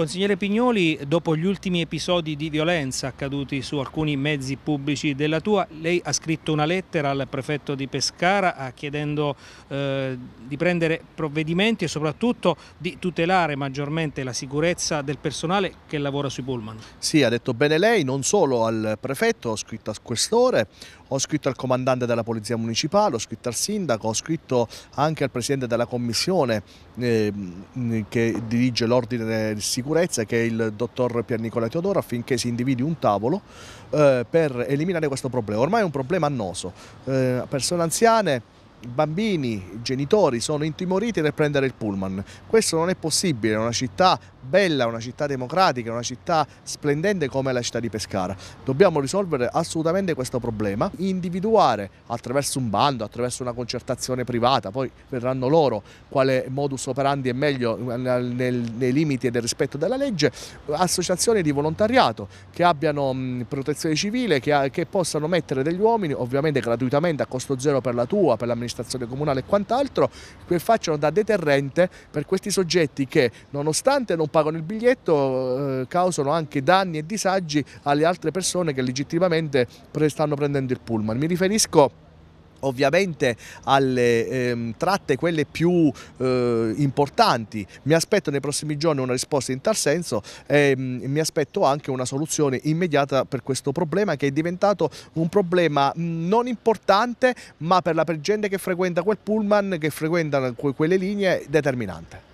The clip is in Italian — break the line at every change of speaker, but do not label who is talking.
Consigliere Pignoli, dopo gli ultimi episodi di violenza accaduti su alcuni mezzi pubblici della Tua, lei ha scritto una lettera al prefetto di Pescara eh, chiedendo eh, di prendere provvedimenti e soprattutto di tutelare maggiormente la sicurezza del personale che lavora sui pullman.
Sì, ha detto bene lei, non solo al prefetto, ho scritto a questore, ho scritto al comandante della Polizia Municipale, ho scritto al sindaco, ho scritto anche al presidente della commissione eh, che dirige l'ordine di sicurezza sicurezza che è il dottor Pier Nicola Teodoro affinché si individui un tavolo eh, per eliminare questo problema. Ormai è un problema annoso. Eh, persone anziane bambini, genitori sono intimoriti nel prendere il pullman. Questo non è possibile in una città bella, una città democratica, una città splendente come la città di Pescara. Dobbiamo risolvere assolutamente questo problema, individuare attraverso un bando, attraverso una concertazione privata, poi verranno loro quale modus operandi è meglio nel, nei limiti e nel rispetto della legge, associazioni di volontariato che abbiano protezione civile, che, che possano mettere degli uomini, ovviamente gratuitamente a costo zero per la tua, per l'amministrazione comunale e quant'altro, che facciano da deterrente per questi soggetti che nonostante non pagano il biglietto eh, causano anche danni e disagi alle altre persone che legittimamente pre stanno prendendo il pullman. Mi riferisco ovviamente alle ehm, tratte quelle più eh, importanti. Mi aspetto nei prossimi giorni una risposta in tal senso e mh, mm, mi aspetto anche una soluzione immediata per questo problema che è diventato un problema mm, non importante ma per la gente che frequenta quel pullman, che frequenta que quelle linee determinante.